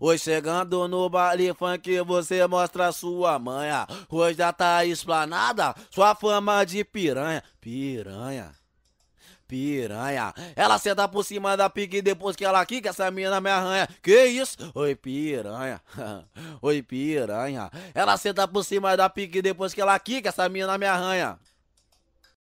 Hoje chegando no baile funk você mostra sua manha. Hoje já tá esplanada sua fama de piranha. Piranha. Piranha, ela senta por cima da pique depois que ela quica, essa mina me arranha. Que isso? Oi, piranha. Oi, piranha. Ela senta por cima da pique depois que ela quica, essa mina me arranha.